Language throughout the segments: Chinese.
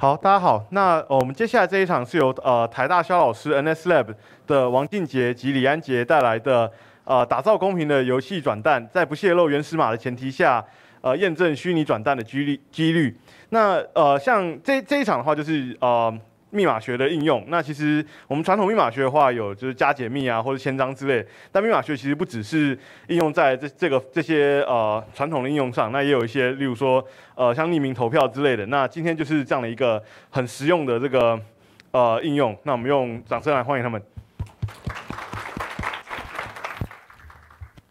好，大家好。那我们接下来这一场是由呃台大肖老师 NS Lab 的王俊杰及李安杰带来的，呃，打造公平的游戏转蛋，在不泄露原始码的前提下，呃，验证虚拟转蛋的几率几率。那呃，像这这一场的话，就是呃。密码学的应用，那其实我们传统密码学的话，有就是加解密啊，或者签章之类。但密码学其实不只是应用在这这个这些呃传统的应用上，那也有一些，例如说呃像匿名投票之类的。那今天就是这样的一个很实用的这个呃应用。那我们用掌声来欢迎他们。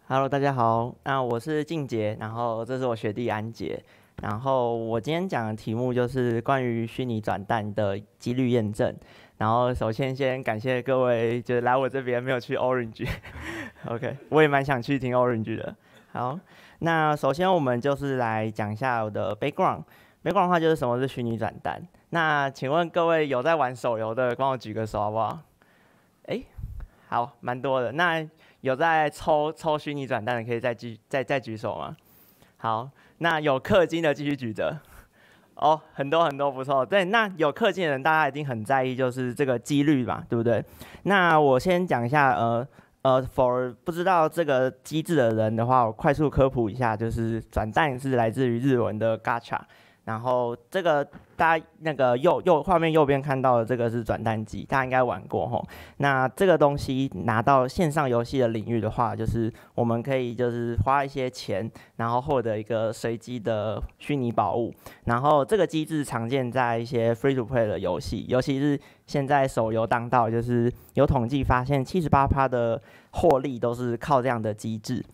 Hello，大家好，那我是静杰，然后这是我学弟安杰。然后我今天讲的题目就是关于虚拟转蛋的几率验证。然后首先先感谢各位，就是来我这边没有去 Orange，OK，我也蛮想去听 Orange 的。好，那首先我们就是来讲一下我的 background。background 的话就是什么是虚拟转蛋。那请问各位有在玩手游的，帮我举个手好不好？哎，好，蛮多的。那有在抽抽虚拟转蛋的，可以再举再再举手吗？好。那有氪金的继续举着，哦，很多很多不错。对，那有氪金的人，大家一定很在意，就是这个几率吧，对不对？那我先讲一下，呃呃，for 不知道这个机制的人的话，我快速科普一下，就是转蛋是来自于日文的“ gacha。然后这个大家那个右右画面右边看到的这个是转蛋机，大家应该玩过吼。那这个东西拿到线上游戏的领域的话，就是我们可以就是花一些钱，然后获得一个随机的虚拟宝物。然后这个机制常见在一些 free to play 的游戏，尤其是现在手游当道，就是有统计发现，七十八趴的获利都是靠这样的机制。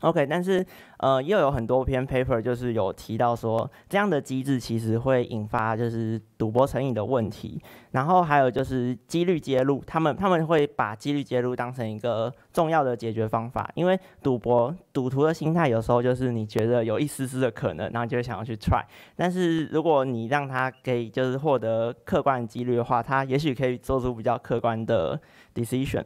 OK，但是，呃，又有很多篇 paper 就是有提到说，这样的机制其实会引发就是赌博成瘾的问题。然后还有就是几率揭露，他们他们会把几率揭露当成一个重要的解决方法，因为赌博赌徒的心态有时候就是你觉得有一丝丝的可能，然后就想要去 try。但是如果你让他可以就是获得客观的几率的话，他也许可以做出比较客观的 decision。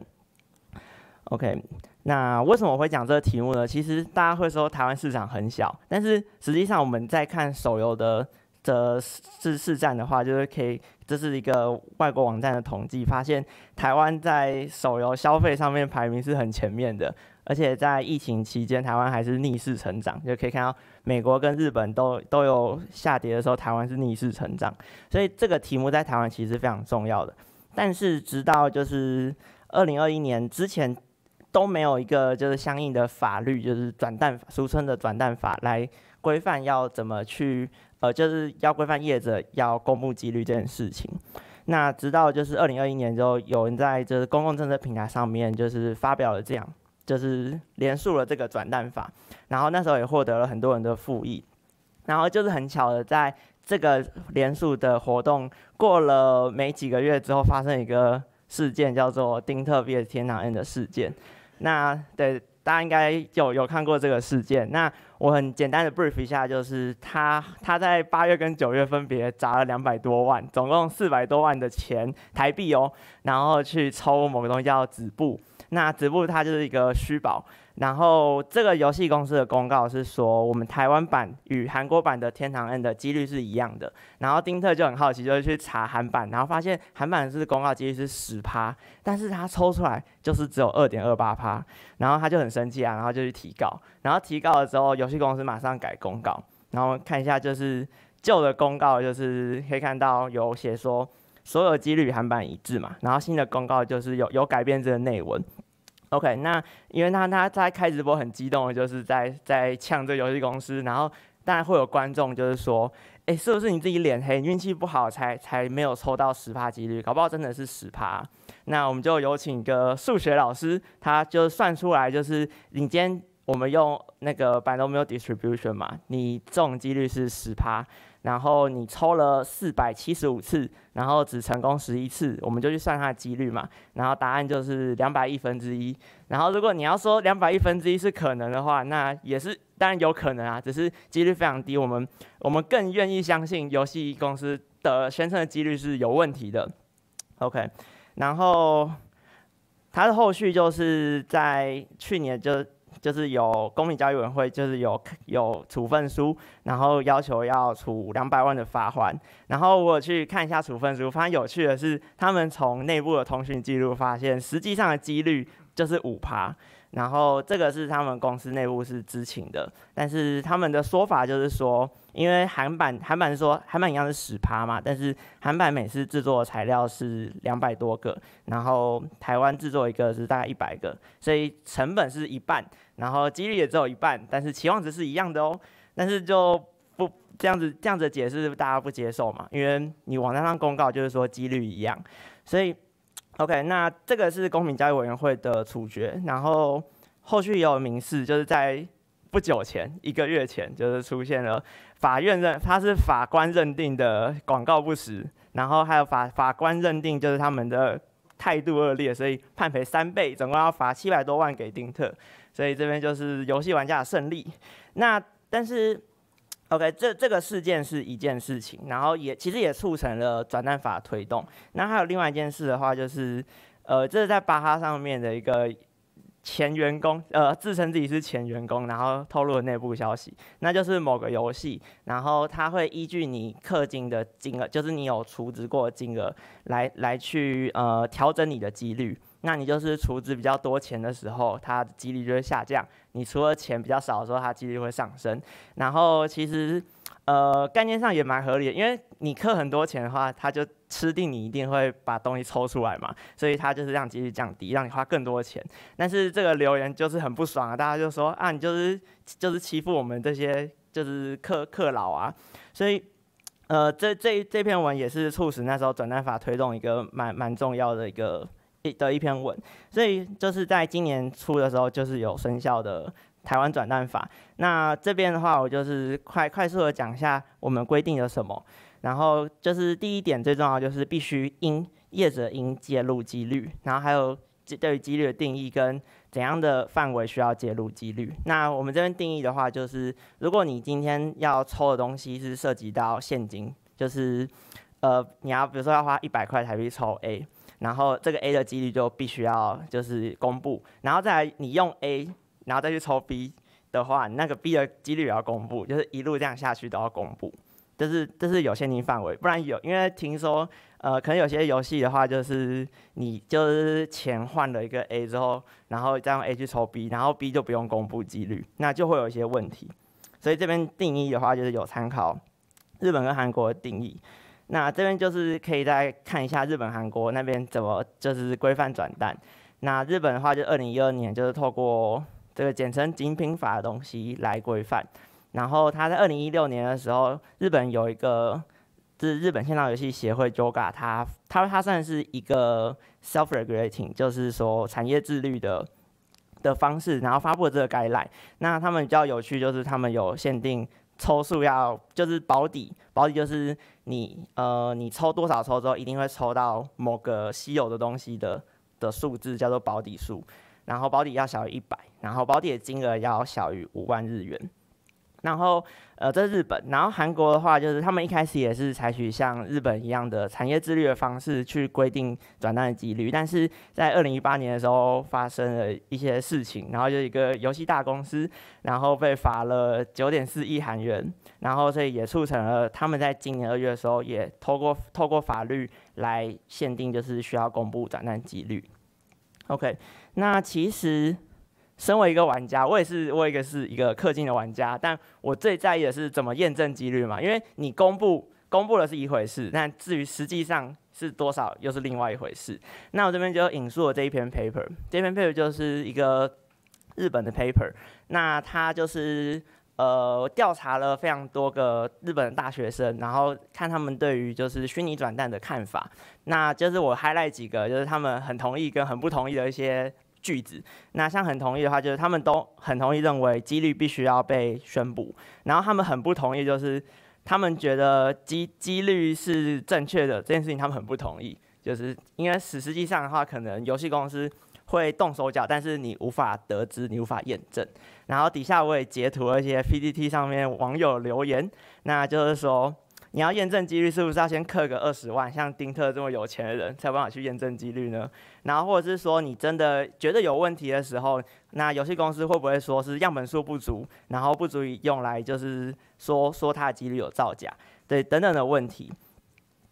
OK。那为什么会讲这个题目呢？其实大家会说台湾市场很小，但是实际上我们在看手游的的市市占的话，就是可以，这是一个外国网站的统计，发现台湾在手游消费上面排名是很前面的，而且在疫情期间，台湾还是逆势成长，就可以看到美国跟日本都都有下跌的时候，台湾是逆势成长，所以这个题目在台湾其实是非常重要的。但是直到就是二零二一年之前。都没有一个就是相应的法律，就是转蛋俗称的转蛋法来规范要怎么去，呃，就是要规范业者要公布几率这件事情。那直到就是二零二一年之后，有人在这公共政策平台上面就是发表了这样，就是连诉了这个转蛋法，然后那时候也获得了很多人的附议。然后就是很巧的，在这个连诉的活动过了没几个月之后，发生一个事件，叫做丁特变天堂恩的事件。那对大家应该有有看过这个事件。那我很简单的 brief 一下，就是他他在八月跟九月分别砸了两百多万，总共四百多万的钱台币哦，然后去抽某个东西叫子布。那子布它就是一个虚宝。然后这个游戏公司的公告是说，我们台湾版与韩国版的天堂 N 的几率是一样的。然后丁特就很好奇，就去查韩版，然后发现韩版是公告几率是十趴，但是他抽出来就是只有二点二八趴。然后他就很生气啊，然后就去提告。然后提告了之后，游戏公司马上改公告。然后看一下，就是旧的公告就是可以看到有写说，所有几率韩版一致嘛。然后新的公告就是有有改变这个内文。OK，那因为那他在开直播很激动，就是在在呛这游戏公司，然后当然会有观众就是说，哎，是不是你自己脸黑，运气不好才才没有抽到十趴几率？搞不好真的是十趴。那我们就有请一个数学老师，他就算出来，就是你今天我们用那个 Binomial Distribution 嘛，你中几率是十趴。然后你抽了四百七十五次，然后只成功十一次，我们就去算它的几率嘛。然后答案就是两百亿分之一。然后如果你要说两百亿分之一是可能的话，那也是当然有可能啊，只是几率非常低。我们我们更愿意相信游戏公司的宣称的几率是有问题的。OK，然后它的后续就是在去年就。就是有公民交易委员会，就是有有处分书，然后要求要处两百万的罚款。然后我去看一下处分书，发现有趣的是，他们从内部的通讯记录发现，实际上的几率就是五趴。然后这个是他们公司内部是知情的，但是他们的说法就是说，因为韩版韩版说韩版一样是十趴嘛，但是韩版每次制作材料是两百多个，然后台湾制作一个是大概一百个，所以成本是一半，然后几率也只有一半，但是期望值是一样的哦。但是就不这样子这样子解释，大家不接受嘛？因为你网站上公告就是说几率一样，所以。OK，那这个是公平交易委员会的处决，然后后续也有明示，就是在不久前一个月前，就是出现了法院认他是法官认定的广告不实，然后还有法法官认定就是他们的态度恶劣，所以判赔三倍，总共要罚七百多万给丁特，所以这边就是游戏玩家的胜利。那但是。OK，这这个事件是一件事情，然后也其实也促成了转战法推动。那还有另外一件事的话，就是，呃，这是在巴哈上面的一个前员工，呃，自称自己是前员工，然后透露了内部消息，那就是某个游戏，然后它会依据你氪金的金额，就是你有充值过金额来来去呃调整你的几率。那你就是储值比较多钱的时候，它的几率就会下降；你除了钱比较少的时候，它几率会上升。然后其实，呃，概念上也蛮合理的，因为你氪很多钱的话，他就吃定你一定会把东西抽出来嘛，所以他就是让几率降低，让你花更多钱。但是这个留言就是很不爽啊，大家就说啊，你就是就是欺负我们这些就是氪氪佬啊。所以，呃，这这这篇文也是促使那时候转蛋法推动一个蛮蛮重要的一个。的一篇文，所以就是在今年初的时候，就是有生效的台湾转蛋法。那这边的话，我就是快快速的讲一下我们规定了什么。然后就是第一点最重要就是必须应业者应介入几率，然后还有对于几率的定义跟怎样的范围需要介入几率。那我们这边定义的话，就是如果你今天要抽的东西是涉及到现金，就是呃你要比如说要花一百块台币抽 A。然后这个 A 的几率就必须要就是公布，然后再来你用 A，然后再去抽 B 的话，那个 B 的几率也要公布，就是一路这样下去都要公布，就是这是有限定范围，不然有因为听说呃可能有些游戏的话就是你就是钱换了一个 A 之后，然后再用 A 去抽 B，然后 B 就不用公布几率，那就会有一些问题，所以这边定义的话就是有参考日本跟韩国的定义。那这边就是可以再看一下日本、韩国那边怎么就是规范转蛋。那日本的话，就二零一二年就是透过这个简称《精品法》的东西来规范。然后他在二零一六年的时候，日本有一个就是日本线上游戏协会 （JOGA），它它它算是一个 self-regulating，就是说产业自律的的方式。然后发布了这个 guideline。那他们比较有趣，就是他们有限定。抽数要就是保底，保底就是你呃你抽多少抽之后一定会抽到某个稀有的东西的的数字叫做保底数，然后保底要小于一百，然后保底的金额要小于五万日元。然后，呃，这是日本。然后韩国的话，就是他们一开始也是采取像日本一样的产业自律的方式去规定转蛋的几率。但是在二零一八年的时候发生了一些事情，然后就一个游戏大公司，然后被罚了九点四亿韩元，然后所以也促成了他们在今年二月的时候也透过透过法律来限定，就是需要公布转的几率。OK，那其实。身为一个玩家，我也是我一个是一个氪金的玩家，但我最在意的是怎么验证几率嘛？因为你公布公布的是一回事，但至于实际上是多少又是另外一回事。那我这边就引述了这一篇 paper，这篇 paper 就是一个日本的 paper，那他就是呃调查了非常多个日本的大学生，然后看他们对于就是虚拟转蛋的看法。那就是我 high t 几个，就是他们很同意跟很不同意的一些。句子，那像很同意的话，就是他们都很同意认为几率必须要被宣布，然后他们很不同意，就是他们觉得机几率是正确的这件事情，他们很不同意，就是因为实实际上的话，可能游戏公司会动手脚，但是你无法得知，你无法验证。然后底下我也截图了一些 PPT 上面网友留言，那就是说。你要验证几率是不是要先氪个二十万？像丁特这么有钱的人才办法去验证几率呢？然后或者是说你真的觉得有问题的时候，那游戏公司会不会说是样本数不足，然后不足以用来就是说说它的几率有造假？对，等等的问题。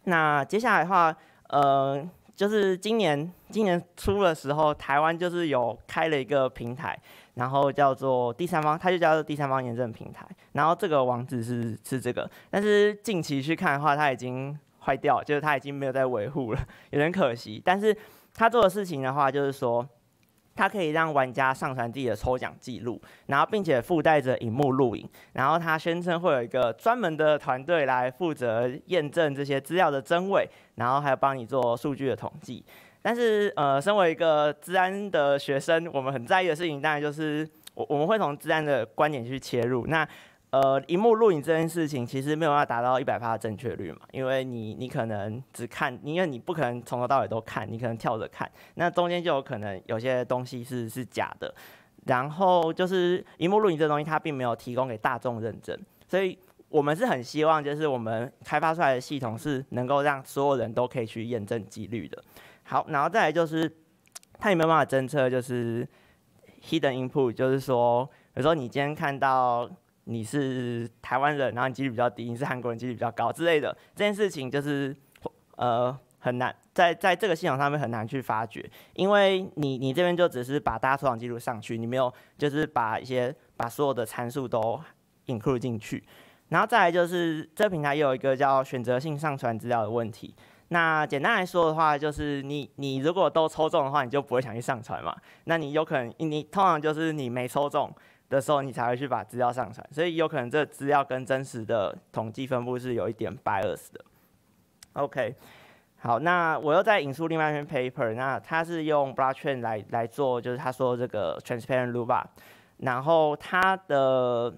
那接下来的话，呃，就是今年今年初的时候，台湾就是有开了一个平台。然后叫做第三方，它就叫做第三方验证平台。然后这个网址是是这个，但是近期去看的话，它已经坏掉就是它已经没有在维护了，有点可惜。但是它做的事情的话，就是说它可以让玩家上传自己的抽奖记录，然后并且附带着荧幕录影。然后它宣称会有一个专门的团队来负责验证这些资料的真伪，然后还有帮你做数据的统计。但是，呃，身为一个治安的学生，我们很在意的事情，当然就是我我们会从治安的观点去切入。那，呃，荧幕录影这件事情，其实没有办法达到一百趴的正确率嘛，因为你你可能只看，因为你不可能从头到尾都看，你可能跳着看，那中间就有可能有些东西是是假的。然后就是荧幕录影这东西，它并没有提供给大众认证，所以我们是很希望，就是我们开发出来的系统是能够让所有人都可以去验证几率的。好，然后再来就是它有没有办法侦测，就是 hidden input，就是说，有时候你今天看到你是台湾人，然后你几率比较低，你是韩国人几率比较高之类的，这件事情就是呃很难在在这个系统上面很难去发掘，因为你你这边就只是把大家出场记录上去，你没有就是把一些把所有的参数都 include 进去，然后再来就是这平台也有一个叫选择性上传资料的问题。那简单来说的话，就是你你如果都抽中的话，你就不会想去上传嘛。那你有可能，你通常就是你没抽中的时候，你才会去把资料上传，所以有可能这资料跟真实的统计分布是有一点 bias 的。OK，好，那我又在引述另外一篇 paper，那他是用 blockchain 来来做，就是他说这个 transparent log，然后他的。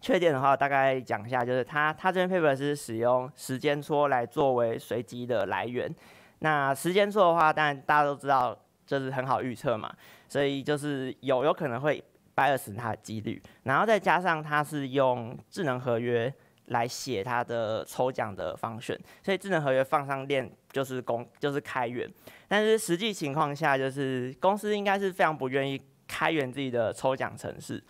缺点的话，大概讲一下，就是它它这篇 paper 是使用时间戳来作为随机的来源。那时间戳的话，当然大家都知道，就是很好预测嘛，所以就是有有可能会 bias 它的几率。然后再加上它是用智能合约来写它的抽奖的方选，所以智能合约放上链就是公就是开源。但是实际情况下，就是公司应该是非常不愿意开源自己的抽奖程式。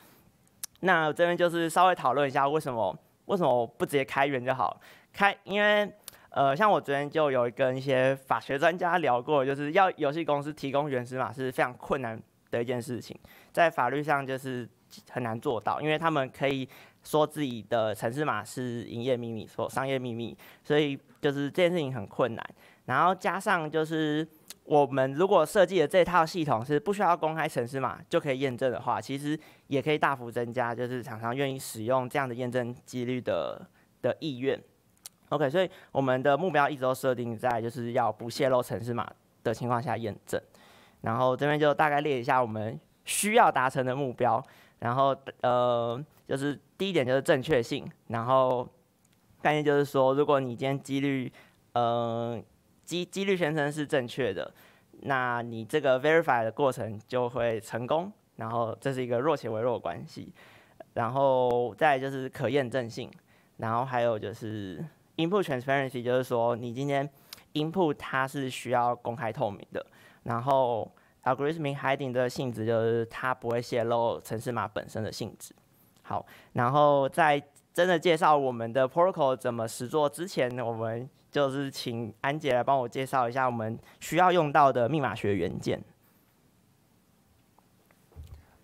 那这边就是稍微讨论一下，为什么为什么不直接开源就好？开，因为呃，像我昨天就有跟一些法学专家聊过，就是要游戏公司提供原始码是非常困难的一件事情，在法律上就是很难做到，因为他们可以说自己的城市码是营业秘密，说商业秘密，所以就是这件事情很困难。然后加上就是。我们如果设计的这套系统是不需要公开城市码就可以验证的话，其实也可以大幅增加，就是厂商愿意使用这样的验证几率的的意愿。OK，所以我们的目标一直都设定在就是要不泄露城市码的情况下验证。然后这边就大概列一下我们需要达成的目标。然后呃，就是第一点就是正确性。然后概念就是说，如果你今天几率，嗯。机机率先生是正确的，那你这个 verify 的过程就会成功。然后这是一个弱且微弱的关系，然后再就是可验证性，然后还有就是 input transparency，就是说你今天 input 它是需要公开透明的。然后 algorithm i hiding 的性质就是它不会泄露城市码本身的性质。好，然后在真的介绍我们的 protocol 怎么实做之前，我们就是请安姐来帮我介绍一下我们需要用到的密码学元件。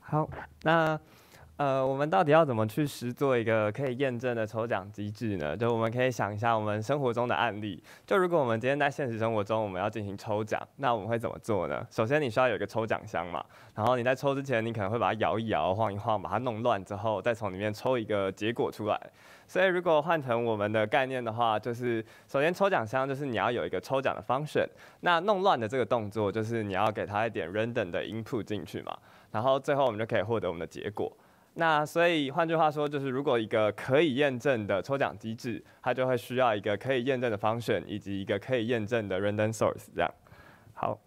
好，那。呃，我们到底要怎么去实做一个可以验证的抽奖机制呢？就我们可以想一下我们生活中的案例。就如果我们今天在现实生活中我们要进行抽奖，那我们会怎么做呢？首先你需要有一个抽奖箱嘛，然后你在抽之前你可能会把它摇一摇、晃一晃，把它弄乱之后再从里面抽一个结果出来。所以如果换成我们的概念的话，就是首先抽奖箱就是你要有一个抽奖的 function，那弄乱的这个动作就是你要给它一点 random 的 input 进去嘛，然后最后我们就可以获得我们的结果。那所以，换句话说，就是如果一个可以验证的抽奖机制，它就会需要一个可以验证的 function，以及一个可以验证的 random source，这样。好，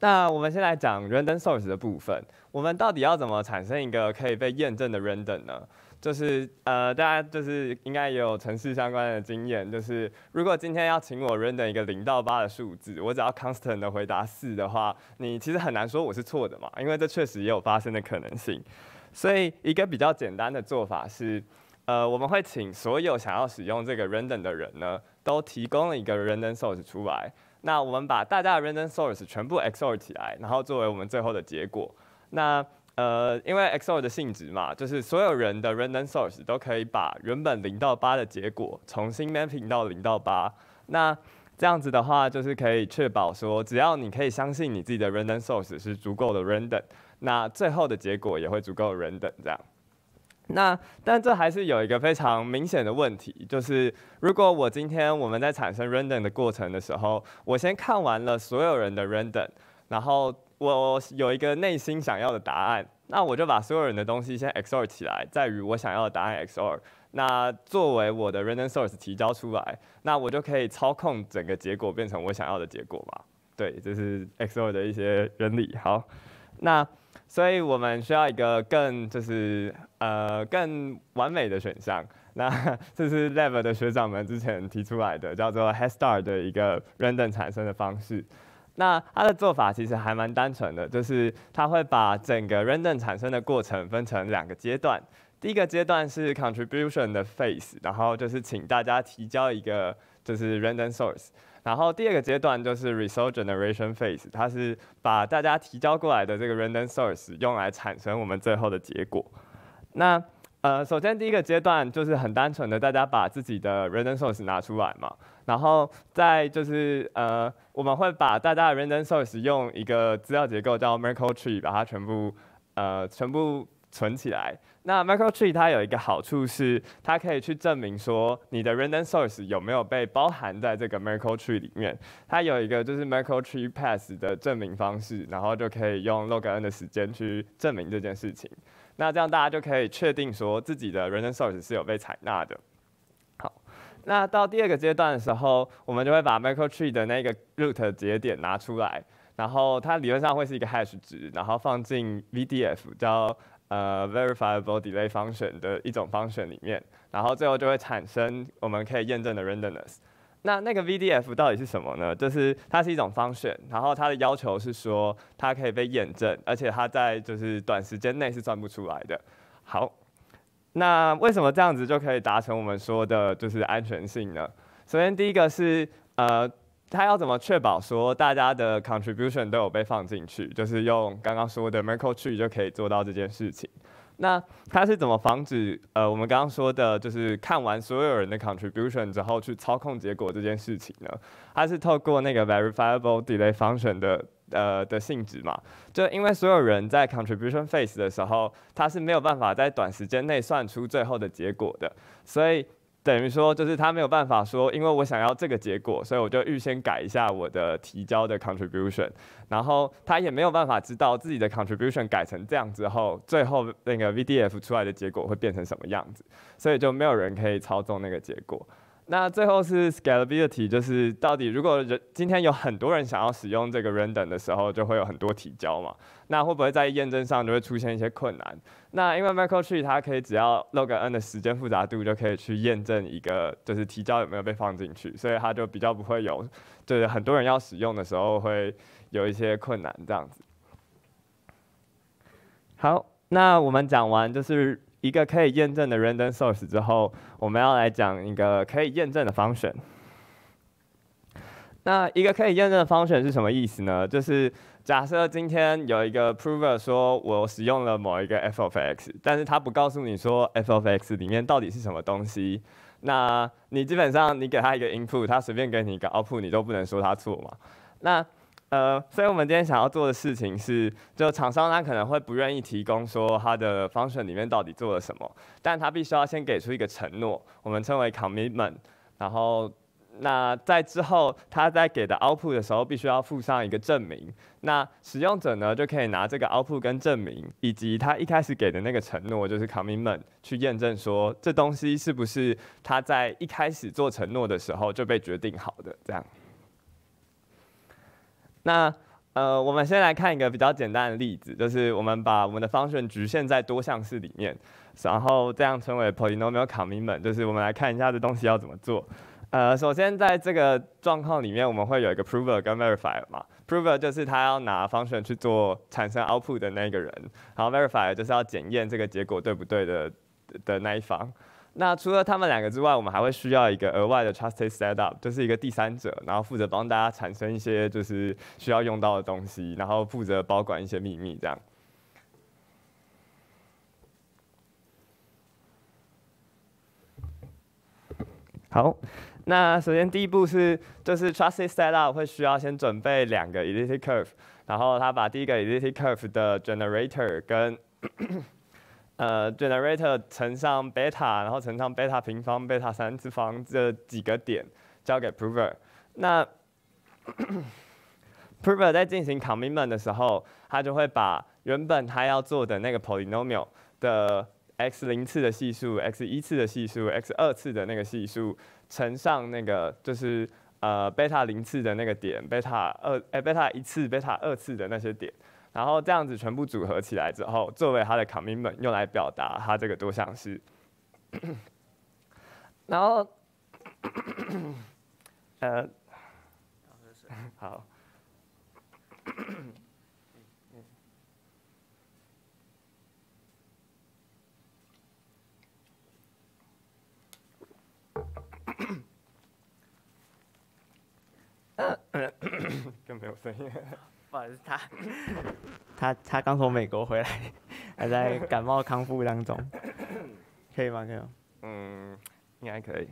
那我们先来讲 random source 的部分。我们到底要怎么产生一个可以被验证的 random 呢？就是呃，大家就是应该也有程式相关的经验，就是如果今天要请我 random 一个零到八的数字，我只要 constant 的回答四的话，你其实很难说我是错的嘛，因为这确实也有发生的可能性。所以，一个比较简单的做法是，呃，我们会请所有想要使用这个 random 的人呢，都提供一个 random source 出来。那我们把大家的 random source 全部 xor 起来，然后作为我们最后的结果。那呃，因为 xor 的性质嘛，就是所有人的 random source 都可以把原本零到八的结果重新 mapping 到零到八。那这样子的话，就是可以确保说，只要你可以相信你自己的 random source 是足够的 random。那最后的结果也会足够 r a 这样。那但这还是有一个非常明显的问题，就是如果我今天我们在产生 random 的过程的时候，我先看完了所有人的 random，然后我有一个内心想要的答案，那我就把所有人的东西先 xor 起来，在于我想要的答案 xor，那作为我的 random source 提交出来，那我就可以操控整个结果变成我想要的结果嘛？对，这是 xor 的一些原理。好，那。所以我们需要一个更就是呃更完美的选项。那这是 Level 的学长们之前提出来的，叫做 Head Start 的一个 Random 产生的方式。那他的做法其实还蛮单纯的，就是他会把整个 Random 产生的过程分成两个阶段。第一个阶段是 Contribution 的 Phase，然后就是请大家提交一个就是 Random Source。然后第二个阶段就是 r e s u l t generation phase，它是把大家提交过来的这个 r a n d o m source 用来产生我们最后的结果。那呃，首先第一个阶段就是很单纯的，大家把自己的 r a n d o m source 拿出来嘛。然后再就是呃，我们会把大家的 r a n d o m source 用一个资料结构叫 Merkle tree，把它全部呃全部存起来。那 m i c r o tree 它有一个好处是，它可以去证明说你的 random source 有没有被包含在这个 m i c r o tree 里面。它有一个就是 m i c r o tree p a s s 的证明方式，然后就可以用 log n 的时间去证明这件事情。那这样大家就可以确定说自己的 random source 是有被采纳的。好，那到第二个阶段的时候，我们就会把 m i c r o tree 的那个 root 节点拿出来，然后它理论上会是一个 hash 值，然后放进 VDF，叫呃，verifiable delay function 的一种 function 里面，然后最后就会产生我们可以验证的 randomness。那那个 VDF 到底是什么呢？就是它是一种 function，然后它的要求是说它可以被验证，而且它在就是短时间内是算不出来的。好，那为什么这样子就可以达成我们说的就是安全性呢？首先第一个是呃。他要怎么确保说大家的 contribution 都有被放进去？就是用刚刚说的 m e r k e tree 就可以做到这件事情。那他是怎么防止呃我们刚刚说的，就是看完所有人的 contribution 之后去操控结果这件事情呢？他是透过那个 verifiable delay function 的呃的性质嘛，就因为所有人在 contribution phase 的时候，他是没有办法在短时间内算出最后的结果的，所以。等于说，就是他没有办法说，因为我想要这个结果，所以我就预先改一下我的提交的 contribution，然后他也没有办法知道自己的 contribution 改成这样之后，最后那个 vdf 出来的结果会变成什么样子，所以就没有人可以操纵那个结果。那最后是 scalability，就是到底如果人今天有很多人想要使用这个 random 的时候，就会有很多提交嘛？那会不会在验证上就会出现一些困难？那因为 Michael Tree 它可以只要 log n 的时间复杂度就可以去验证一个，就是提交有没有被放进去，所以它就比较不会有，就是很多人要使用的时候会有一些困难这样子。好，那我们讲完就是。一个可以验证的 random source 之后，我们要来讲一个可以验证的 function。那一个可以验证的 function 是什么意思呢？就是假设今天有一个 prover 说我使用了某一个 f of x，但是他不告诉你说 f of x 里面到底是什么东西，那你基本上你给他一个 input，他随便给你一个 output，你都不能说他错嘛？那呃，所以我们今天想要做的事情是，就厂商他可能会不愿意提供说他的 function 里面到底做了什么，但他必须要先给出一个承诺，我们称为 commitment。然后，那在之后他在给的 output 的时候，必须要附上一个证明。那使用者呢就可以拿这个 output 跟证明，以及他一开始给的那个承诺，就是 commitment，去验证说这东西是不是他在一开始做承诺的时候就被决定好的这样。那呃，我们先来看一个比较简单的例子，就是我们把我们的 function 局限在多项式里面，然后这样称为 Polynomial Commitment。就是我们来看一下这东西要怎么做。呃，首先在这个状况里面，我们会有一个 Prover 跟 Verifier 嘛。Prover 就是他要拿 function 去做产生 Output 的那个人，然后 Verifier 就是要检验这个结果对不对的的那一方。那除了他们两个之外，我们还会需要一个额外的 trusted setup，就是一个第三者，然后负责帮大家产生一些就是需要用到的东西，然后负责保管一些秘密这样。好，那首先第一步是，就是 trusted setup 会需要先准备两个 e l i t i c curve，然后他把第一个 e l i t i c curve 的 generator 跟呃，generator 乘上贝塔，然后乘上贝塔平方、贝塔三次方这几个点，交给 Prover。那 Prover 在进行 commitment 的时候，他就会把原本他要做的那个 polynomial 的 x 零次的系数、x 一次的系数、x 二次的那个系数，乘上那个就是呃贝塔零次的那个点、贝塔二、哎贝塔一次、贝塔二次的那些点。然后这样子全部组合起来之后，作为它的 commom 用来表达它这个多项式。然后，呃，好，更没有声音。不好意思，他他他刚从美国回来，还在感冒康复当中，可以吗可以嗯，应该可以。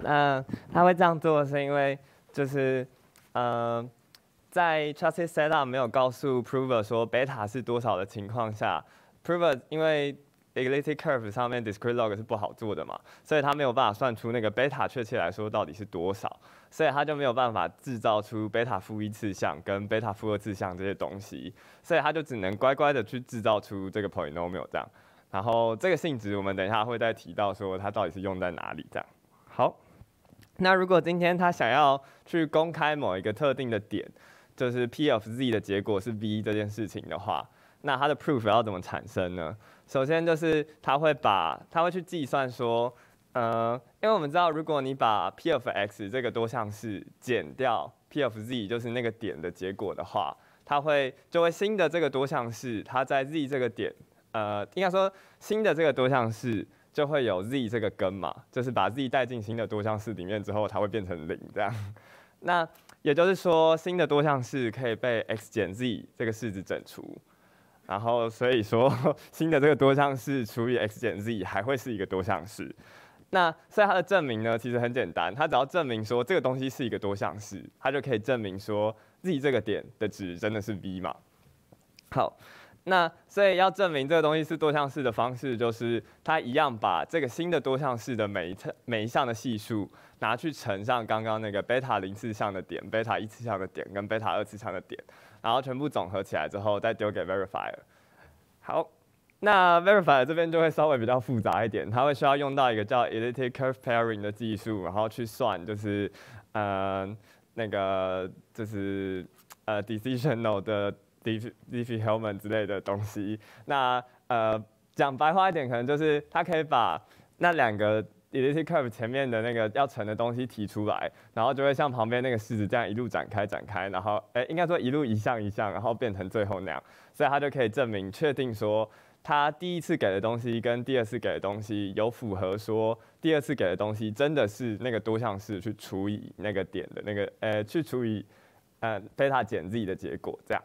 那他会这样做是因为，就是呃，在 trust setup 没有告诉 Prover 说 beta 是多少的情况下，Prover 因为 Elastic Curve 上面 Discrete Log 是不好做的嘛，所以它没有办法算出那个贝塔，确切来说到底是多少，所以它就没有办法制造出贝塔负一次项跟贝塔负二次项这些东西，所以它就只能乖乖的去制造出这个 Polynomial 这样，然后这个性质我们等一下会再提到说它到底是用在哪里这样。好，那如果今天他想要去公开某一个特定的点，就是 P of Z 的结果是 V 这件事情的话。那它的 proof 要怎么产生呢？首先就是它会把它会去计算说，呃，因为我们知道，如果你把 p f x 这个多项式减掉 p f z 就是那个点的结果的话，它会就会新的这个多项式，它在 z 这个点，呃，应该说新的这个多项式就会有 z 这个根嘛，就是把 z 带进新的多项式里面之后，它会变成零这样。那也就是说，新的多项式可以被 x 减 z 这个式子整除。然后所以说新的这个多项式除以 x 减 z 还会是一个多项式，那所以它的证明呢其实很简单，它只要证明说这个东西是一个多项式，它就可以证明说 z 这个点的值真的是 v 嘛。好，那所以要证明这个东西是多项式的方式就是它一样把这个新的多项式的每一次每一项的系数拿去乘上刚刚那个贝塔零次项的点贝塔一次项的点跟贝塔二次项的点。然后全部总合起来之后，再丢给 verifier。好，那 verifier 这边就会稍微比较复杂一点，它会需要用到一个叫 elliptic curve pairing 的技术，然后去算就是呃那个就是呃 decisional 的 diff d i f f i h e l m e t 之类的东西。那呃讲白话一点，可能就是它可以把那两个 e l i t c u p 前面的那个要乘的东西提出来，然后就会像旁边那个狮子这样一路展开展开，然后诶，应该说一路一项一项，然后变成最后那样，所以他就可以证明确定说，他第一次给的东西跟第二次给的东西有符合说，第二次给的东西真的是那个多项式去除以那个点的那个呃去除以呃贝塔减 z 的结果这样。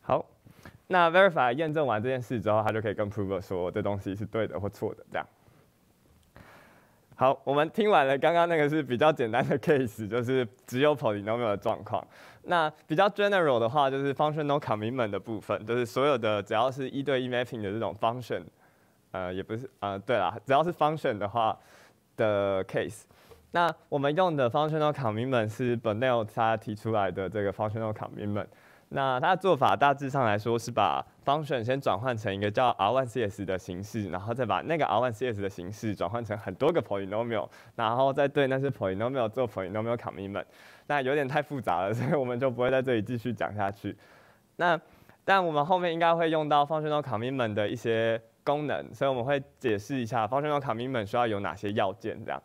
好，那 verify 验证完这件事之后，他就可以跟 prover 说这东西是对的或错的这样。好，我们听完了刚刚那个是比较简单的 case，就是只有 p o y n o no a l 的状况。那比较 general 的话，就是 function a l c o m m i t m e n t 的部分，就是所有的只要是一对一 mapping 的这种 function，呃，也不是，呃，对了，只要是 function 的话的 case。那我们用的 function a l c o m m i t m e n t 是 b e n n e l t 他提出来的这个 function a l c o m m i t m e n t 那它的做法大致上来说是把 function 先转换成一个叫 R1CS 的形式，然后再把那个 R1CS 的形式转换成很多个 polynomial，然后再对那些 polynomial 做 polynomial commitment。那有点太复杂了，所以我们就不会在这里继续讲下去。那但我们后面应该会用到 f u n c t i o n a l commitment 的一些功能，所以我们会解释一下 f u n c t i o n a l commitment 需要有哪些要件这样。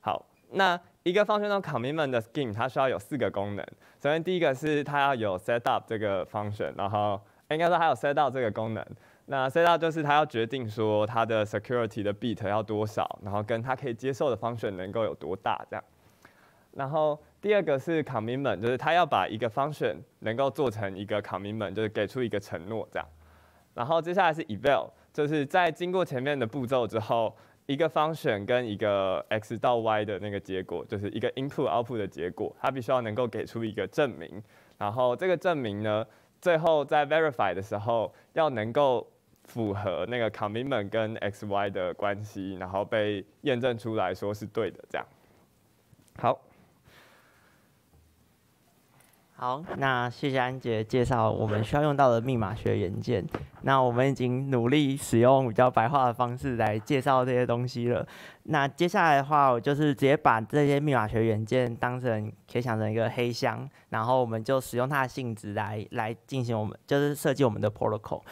好，那一个 f u n c t i o n a l commitment 的 scheme 它需要有四个功能。首先，第一个是它要有 set up 这个 function，然后应该说还有 set up 这个功能。那 set up 就是它要决定说它的 security 的 bit 要多少，然后跟它可以接受的 function 能够有多大这样。然后第二个是 commitment，就是它要把一个 function 能够做成一个 commitment，就是给出一个承诺这样。然后接下来是 eval，就是在经过前面的步骤之后。一个方选跟一个 x 到 y 的那个结果，就是一个 input output 的结果，它必须要能够给出一个证明，然后这个证明呢，最后在 verify 的时候要能够符合那个 commitment 跟 x y 的关系，然后被验证出来说是对的，这样。好。好，那谢谢安杰介绍我们需要用到的密码学元件。那我们已经努力使用比较白话的方式来介绍这些东西了。那接下来的话，我就是直接把这些密码学元件当成可以想成一个黑箱，然后我们就使用它的性质来来进行我们就是设计我们的 protocol。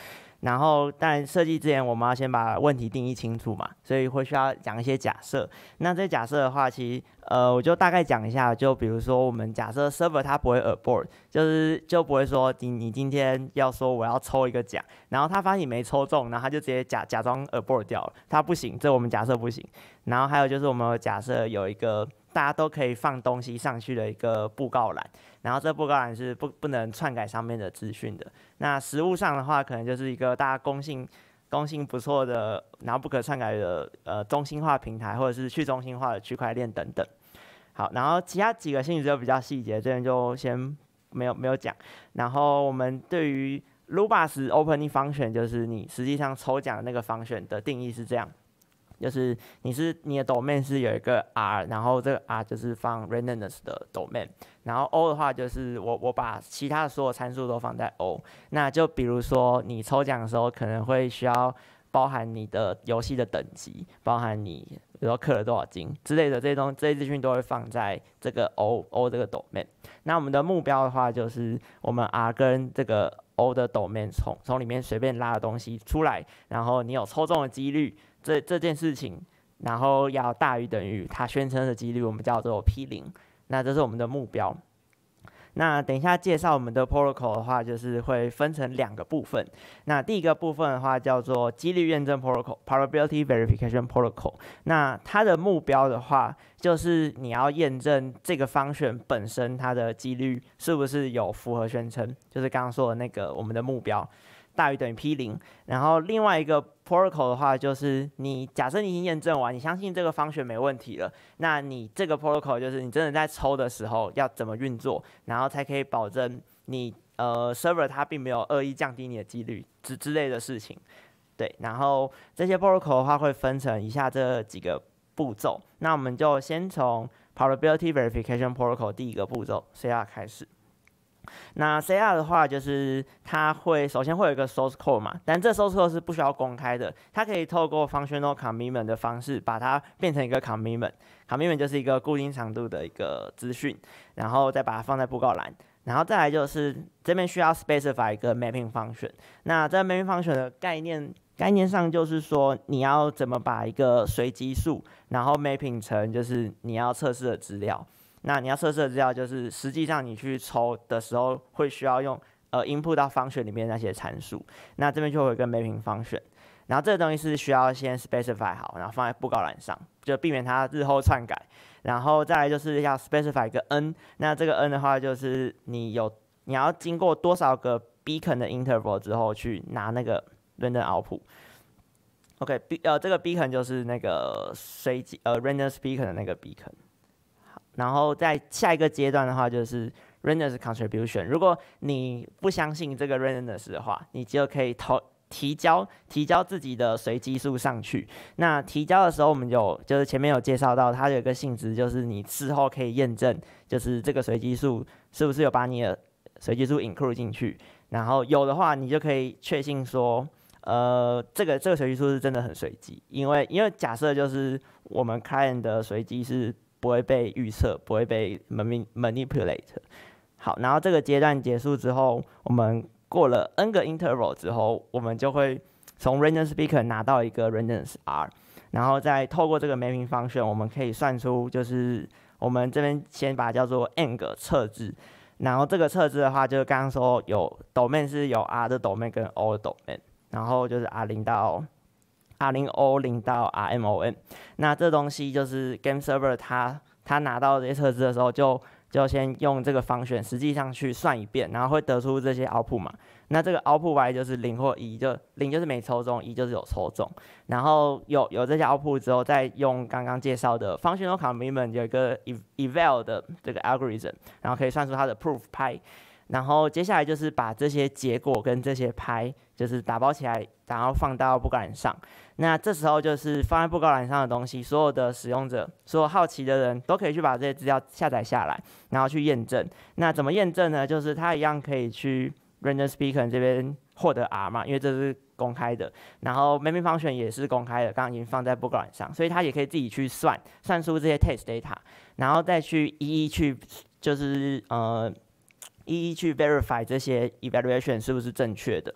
然后，但设计之前，我们要先把问题定义清楚嘛，所以会需要讲一些假设。那这假设的话，其实，呃，我就大概讲一下，就比如说，我们假设 server 它不会 abort，就是就不会说你你今天要说我要抽一个奖，然后他发现你没抽中，然后他就直接假假装 abort 掉了，他不行，这我们假设不行。然后还有就是我们假设有一个。大家都可以放东西上去的一个布告栏，然后这布告栏是不不能篡改上面的资讯的。那实物上的话，可能就是一个大家公信、公信不错的，然后不可篡改的呃中心化平台，或者是去中心化的区块链等等。好，然后其他几个性质就比较细节，这边就先没有没有讲。然后我们对于 r u b s Open i n g Function，就是你实际上抽奖的那个方选的定义是这样。就是你是你的 i 面是有一个 R，然后这个 R 就是放 randomness 的 i 面，然后 O 的话就是我我把其他的所有参数都放在 O，那就比如说你抽奖的时候可能会需要包含你的游戏的等级，包含你比如说氪了多少金之类的这些东这些资讯都会放在这个 O O 这个 i 面。那我们的目标的话就是我们 R 跟这个 O 的 i 面从从里面随便拉的东西出来，然后你有抽中的几率。这这件事情，然后要大于等于它宣称的几率，我们叫做 p 零。那这是我们的目标。那等一下介绍我们的 protocol 的话，就是会分成两个部分。那第一个部分的话叫做几率验证 protocol，probability verification protocol。那它的目标的话，就是你要验证这个方选本身它的几率是不是有符合宣称，就是刚刚说的那个我们的目标。大于等于 p 零，然后另外一个 protocol 的话，就是你假设你已经验证完，你相信这个方学没问题了，那你这个 protocol 就是你真的在抽的时候要怎么运作，然后才可以保证你呃 server 它并没有恶意降低你的几率之之类的事情。对，然后这些 protocol 的话会分成以下这几个步骤，那我们就先从 probability verification protocol 第一个步骤 c 要开始。那 CR 的话，就是它会首先会有一个 source code 嘛，但这 source code 是不需要公开的，它可以透过 functional commitment 的方式把它变成一个 commitment，commitment 就是一个固定长度的一个资讯，然后再把它放在布告栏，然后再来就是这边需要 specify 一个 mapping function。那在 mapping function 的概念概念上，就是说你要怎么把一个随机数，然后 mapping 成就是你要测试的资料。那你要测试资料，就是实际上你去抽的时候，会需要用呃，input 到 function 里面那些参数。那这边就会跟 t 平方选，然后这个东西是需要先 specify 好，然后放在布告栏上，就避免它日后篡改。然后再来就是要 specify 一个 n，那这个 n 的话就是你有你要经过多少个 beacon 的 interval 之后去拿那个 render output。OK，b 呃这个 beacon 就是那个随机呃 render speaker 的那个 beacon。然后在下一个阶段的话，就是 r a n d o n e s s contribution。如果你不相信这个 r a n d o n e s s 的话，你就可以投提交提交自己的随机数上去。那提交的时候，我们有就是前面有介绍到，它有一个性质，就是你事后可以验证，就是这个随机数是不是有把你的随机数 include 进去。然后有的话，你就可以确信说，呃，这个这个随机数是真的很随机。因为因为假设就是我们开的随机是不会被预测，不会被 manip manipulate。好，然后这个阶段结束之后，我们过了 n 个 interval 之后，我们就会从 render speaker 拿到一个 render s r，然后再透过这个 mapping t i 方 n 我们可以算出就是我们这边先把叫做 n 个测置，然后这个测置的话就是刚刚说有 domain 是有 r 的 domain 跟 o 的 domain，然后就是 r 零到 R 零 O 零到 RMON，那这东西就是 Game Server，它它拿到这些设置的时候，就就先用这个方选，实际上去算一遍，然后会得出这些 Output 嘛。那这个 Output 就是零或一，就零就是没抽中，一就是有抽中。然后有有这些 Output 之后，再用刚刚介绍的方选和 Commitment 有一个 Eval 的这个 Algorithm，然后可以算出它的 Proof 派。然后接下来就是把这些结果跟这些派，就是打包起来，然后放到布管上。那这时候就是放在布告栏上的东西，所有的使用者，所有好奇的人都可以去把这些资料下载下来，然后去验证。那怎么验证呢？就是他一样可以去 Render Speaker 这边获得 R 嘛，因为这是公开的。然后 m a p i n g Function 也是公开的，刚刚已经放在布告栏上，所以他也可以自己去算算出这些 Test Data，然后再去一一去就是呃一一去 Verify 这些 Evaluation 是不是正确的。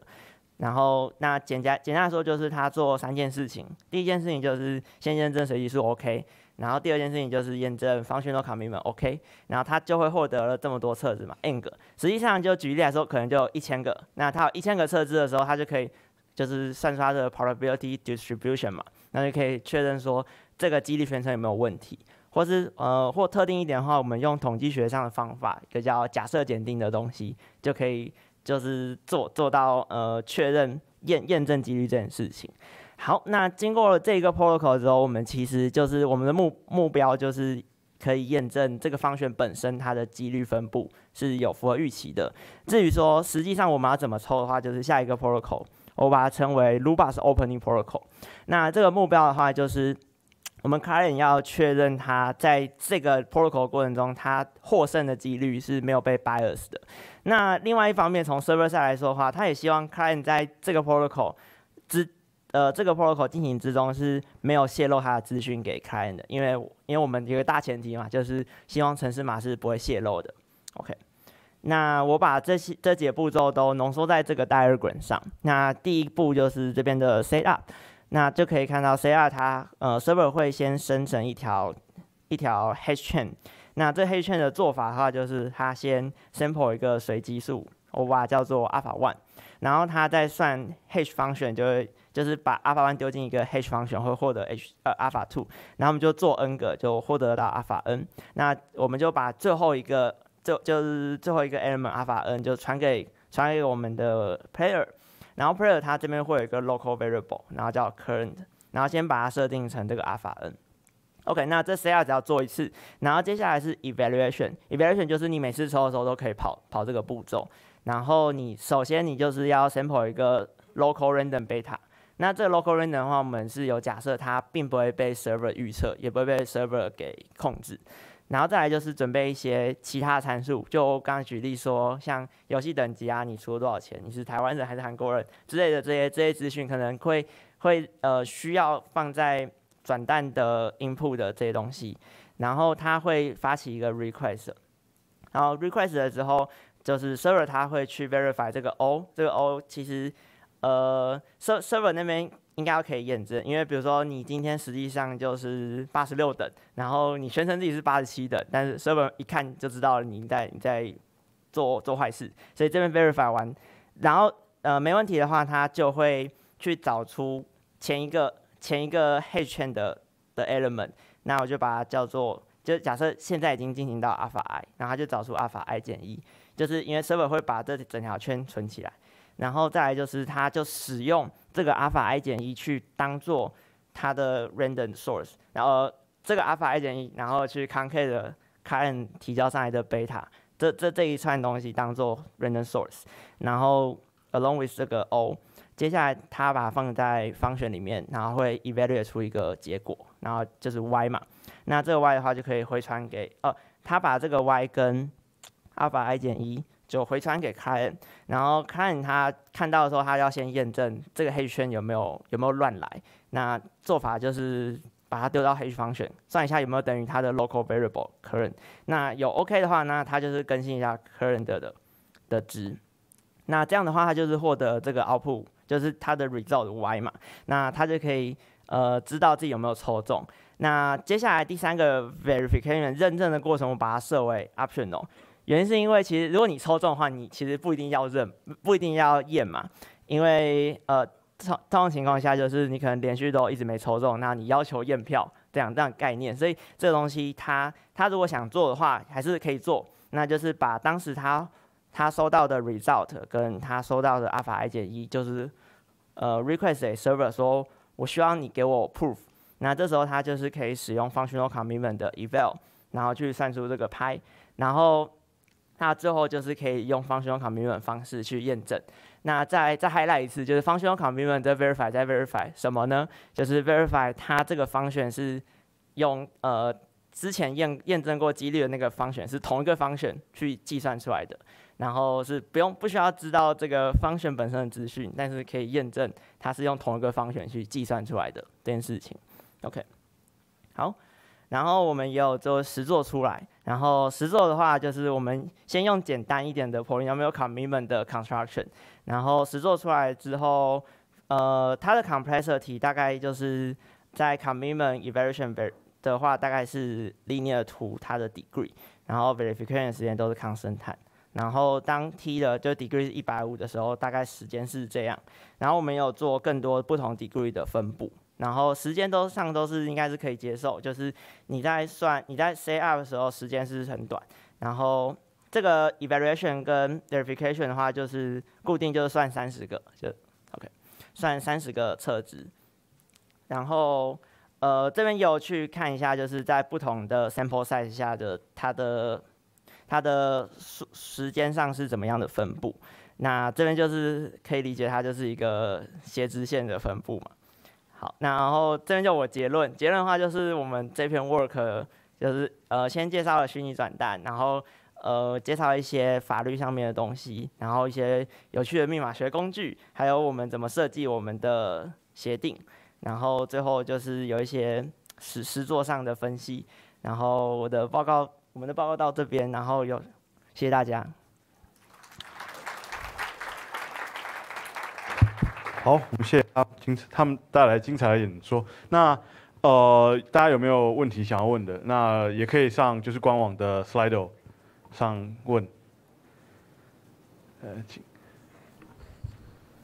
然后那简单简单来说，就是他做三件事情。第一件事情就是先验证随机数 OK，然后第二件事情就是验证方圈都卡密文 OK，然后他就会获得了这么多册子嘛，n 个。实际上就举例来说，可能就一千个。那他有一千个册子的时候，他就可以就是算出他的 probability distribution 嘛，那就可以确认说这个激励全程有没有问题，或是呃或特定一点的话，我们用统计学上的方法，一个叫假设检定的东西，就可以。就是做做到呃确认验验证几率这件事情。好，那经过了这个 protocol 之后，我们其实就是我们的目目标就是可以验证这个方选本身它的几率分布是有符合预期的。至于说实际上我们要怎么抽的话，就是下一个 protocol，我把它称为 Luby's Opening Protocol。那这个目标的话，就是我们 client 要确认它在这个 protocol 过程中，它获胜的几率是没有被 bias 的。那另外一方面，从 server side 来说的话，他也希望 client 在这个 protocol 之呃这个 protocol 进行之中是没有泄露他的资讯给 client 的，因为因为我们一个大前提嘛，就是希望城市码是不会泄露的。OK，那我把这些这几个步骤都浓缩在这个 diagram 上。那第一步就是这边的 set up，那就可以看到 set up 它呃 server 会先生成一条一条 hash chain。那这黑券的做法的话，就是它先 sample 一个随机数，我把叫做 alpha one，然后它再算 h 方选，就会就是把 alpha one 丢进一个 h 方选，会获得 h，呃 alpha two，然后我们就做 n 个，就获得到 alpha n。那我们就把最后一个，就就是最后一个 element alpha n，就传给传给我们的 player，然后 player 它这边会有一个 local variable，然后叫 current，然后先把它设定成这个 alpha n。OK，那这 c i 只要做一次，然后接下来是 Evaluation。Evaluation 就是你每次抽的时候都可以跑跑这个步骤。然后你首先你就是要 sample 一个 local random 贝塔。那这 local random 的话，我们是有假设它并不会被 server 预测，也不会被 server 给控制。然后再来就是准备一些其他参数。就刚刚举例说，像游戏等级啊，你出了多少钱，你是台湾人还是韩国人之类的这些这些资讯，可能会会呃需要放在。转蛋的 input 的这些东西，然后他会发起一个 request，然后 request 的时候，就是 server 他会去 verify 这个 O，这个 O 其实，呃，server server 那边应该可以验证，因为比如说你今天实际上就是八十六等，然后你宣称自己是八十七等，但是 server 一看就知道你在你在做做坏事，所以这边 verify 完，然后呃没问题的话，他就会去找出前一个。前一个黑圈的的 element，那我就把它叫做，就假设现在已经进行到 alpha i，然后它就找出 alpha i 减一，就是因为 server 会把这整条圈存起来，然后再来就是它就使用这个 alpha i 减一去当做它的 random source，然后这个 alpha i 减一，然后去 concatenate 提交上来的 beta，这这这一串东西当做 random source，然后 along with 这个 o。接下来，他把它放在方选里面，然后会 evaluate 出一个结果，然后就是 y 嘛。那这个 y 的话，就可以回传给哦，他把这个 y 跟 alpha i 减一就回传给 c a r e n t 然后 c a r e n t 他看到的时候，他要先验证这个黑圈有没有有没有乱来。那做法就是把它丢到 h function，算一下有没有等于它的 local variable current。那有 OK 的话，那它就是更新一下 current 的的值。那这样的话，它就是获得这个 output。就是它的 result y 嘛，那它就可以呃知道自己有没有抽中。那接下来第三个 verification 认证的过程，我把它设为 optional，原因是因为其实如果你抽中的话，你其实不一定要认，不一定要验嘛。因为呃，通常情况下就是你可能连续都一直没抽中，那你要求验票这样这样概念。所以这东西它它如果想做的话，还是可以做，那就是把当时它。他收到的 result 跟他收到的阿法 i 减一就是，呃，request 的 server 说，我需要你给我 proof。那这时候他就是可以使用 function commitment 的 eval，然后去算出这个 pi。然后，那最后就是可以用 function commitment 方式去验证。那再再 h 来一次，就是 function commitment 的 verify，再 verify 什么呢？就是 verify 它这个方选是用呃之前验验证过几率的那个方选是同一个方选去计算出来的。然后是不用不需要知道这个方选本身的资讯，但是可以验证它是用同一个方选去计算出来的这件事情。OK，好，然后我们也有做实做出来。然后实做的话，就是我们先用简单一点的 Polynomial Commitment 的 Construction。然后实做出来之后，呃，它的 Complexity 大概就是在 Commitment Evaluation 的话，大概是 Linear 图它的 Degree。然后 Verification 时间都是 i 生态。然后当 t 的就 degree 是150的时候，大概时间是这样。然后我们有做更多不同 degree 的分布，然后时间都上都是应该是可以接受。就是你在算你在 set up 的时候时间是很短。然后这个 evaluation 跟 verification 的话，就是固定就是算三十个就 OK，算三十个测值。然后呃这边有去看一下，就是在不同的 sample size 下的它的。它的时时间上是怎么样的分布？那这边就是可以理解，它就是一个斜直线的分布嘛。好，那然后这边就我结论，结论的话就是我们这篇 work 就是呃先介绍了虚拟转蛋，然后呃介绍一些法律上面的东西，然后一些有趣的密码学工具，还有我们怎么设计我们的协定，然后最后就是有一些实实做上的分析，然后我的报告。我们的报告到这边，然后有谢谢大家。好，我们谢谢啊，精他们带来精彩的演说。那呃，大家有没有问题想要问的？那也可以上就是官网的 s l i d o 上问。呃，请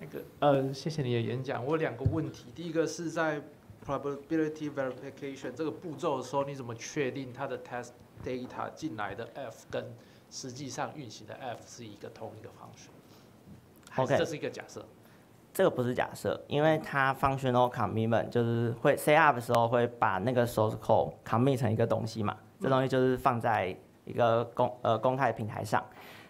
那个呃，谢谢你的演讲。我有两个问题，第一个是在 probability verification 这个步骤的时候，你怎么确定它的 test？data 进来的 f 跟实际上运行的 f 是一个同一个方式。o k 这是一个假设。这个不是假设，因为它 function a l commitment 就是会 set up 的时候会把那个 source code commit 成一个东西嘛，这东西就是放在一个公呃公开平台上。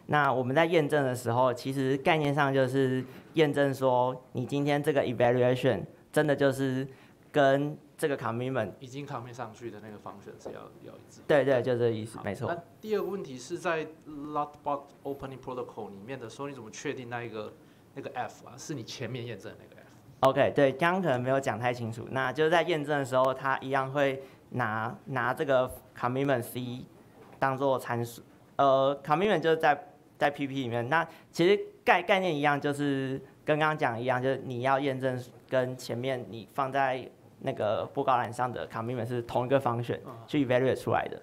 那我们在验证的时候，其实概念上就是验证说你今天这个 evaluation 真的就是跟这个 commitment 已经 commit 上去的那个方选是要要一致。对对，就这意思，没错。那第二个问题是在 lot box opening protocol 里面的时候，你怎么确定那一个那个 f 啊，是你前面验证那个 f？OK，对，刚刚可能没有讲太清楚。那就是在验证的时候，它一样会拿拿这个 commitment c 当做参数。呃，commitment 就在在 PP 里面。那其实概概念一样，就是跟刚刚讲一样，就是你要验证跟前面你放在那个布告栏上的 c o m m i t m e t 是同一个方选去 evaluate 出来的，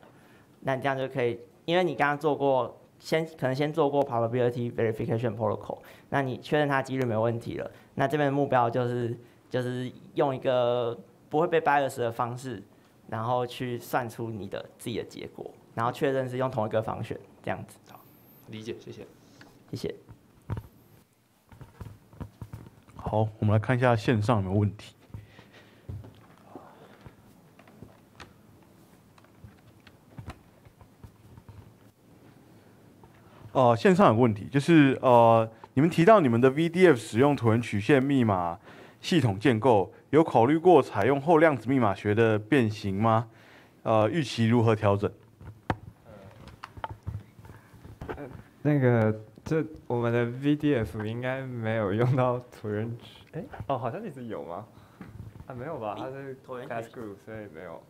那你这样就可以，因为你刚刚做过，先可能先做过 probability verification protocol，那你确认它几率没有问题了，那这边的目标就是就是用一个不会被 bias 的方式，然后去算出你的自己的结果，然后确认是用同一个方选这样子，好，理解，谢谢，谢谢，好，我们来看一下线上有没有问题。呃，线上有个问题，就是呃，你们提到你们的 VDF 使用椭圆曲线密码系统建构，有考虑过采用后量子密码学的变形吗？呃，预期如何调整？呃，那个，这我们的 VDF 应该没有用到椭圆曲，哎，哦，好像那次有吗？啊，没有吧？它是椭圆所以没有。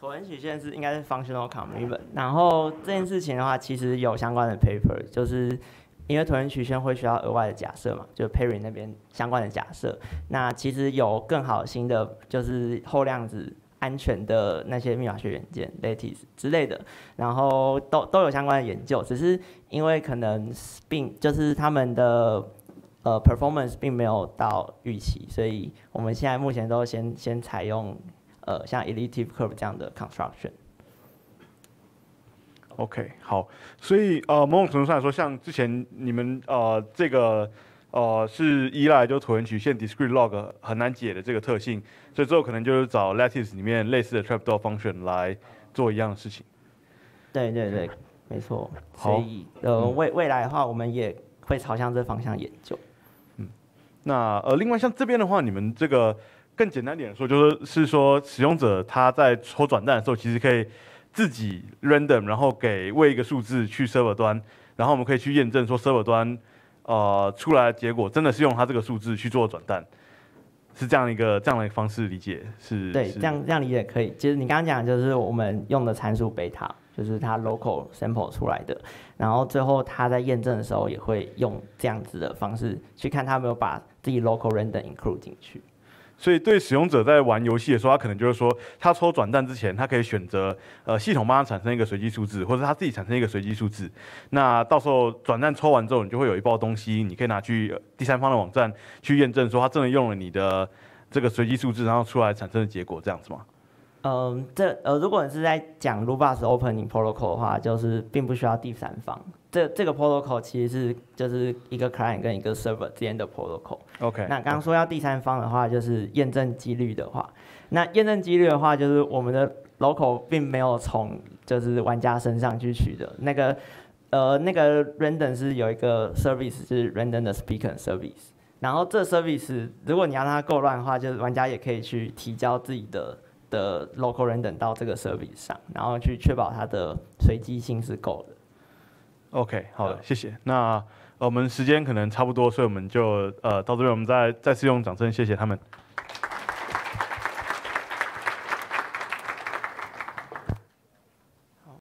椭圆曲线是应该是 functional commitment，然后这件事情的话，其实有相关的 paper，就是因为椭圆曲线会需要额外的假设嘛，就 Perry 那边相关的假设。那其实有更好新的，就是后量子安全的那些密码学元件 l a t i c e 之类的，然后都都有相关的研究，只是因为可能并就是他们的呃 performance 并没有到预期，所以我们现在目前都先先采用。呃，像 e l i t i c curve 这样的 construction。OK，好，所以呃，某种程度上来说，像之前你们呃，这个呃，是依赖就椭圆曲线 discrete log 很难解的这个特性，所以最后可能就是找 lattice 里面类似的 trapdoor function 来做一样的事情。对对对，没错。所以呃，未未来的话，我们也会朝向这方向研究。嗯，那呃，另外像这边的话，你们这个。更简单点说，就是是说，使用者他在抽转蛋的时候，其实可以自己 random，然后给喂一个数字去 server 端，然后我们可以去验证说 server 端，呃，出来的结果真的是用他这个数字去做转蛋，是这样一个这样的方式理解。是。对，这样这样理解可以。其实你刚刚讲就是我们用的参数贝塔，就是它 local sample 出来的，然后最后它在验证的时候也会用这样子的方式去看它有没有把自己 local random include 进去。所以对使用者在玩游戏的时候，他可能就是说，他抽转蛋之前，他可以选择，呃，系统帮他产生一个随机数字，或者他自己产生一个随机数字。那到时候转蛋抽完之后，你就会有一包东西，你可以拿去第三方的网站去验证，说他真的用了你的这个随机数字，然后出来产生的结果，这样子吗？嗯，这呃，如果你是在讲 robust opening protocol 的话，就是并不需要第三方。这这个 protocol 其实是就是一个 client 跟一个 server 之间的 protocol。OK。那刚刚说要第三方的话，就是验证几率的话，那验证几率的话，就是我们的 local 并没有从就是玩家身上去取的。那个呃那个 random 是有一个 service 是 random 的 speaker service。然后这 service 如果你要让它够乱的话，就是玩家也可以去提交自己的的 local random 到这个 service 上，然后去确保它的随机性是够的。OK，好的，谢谢。那呃，我们时间可能差不多，所以我们就呃到这边，我们再再次用掌声谢谢他们。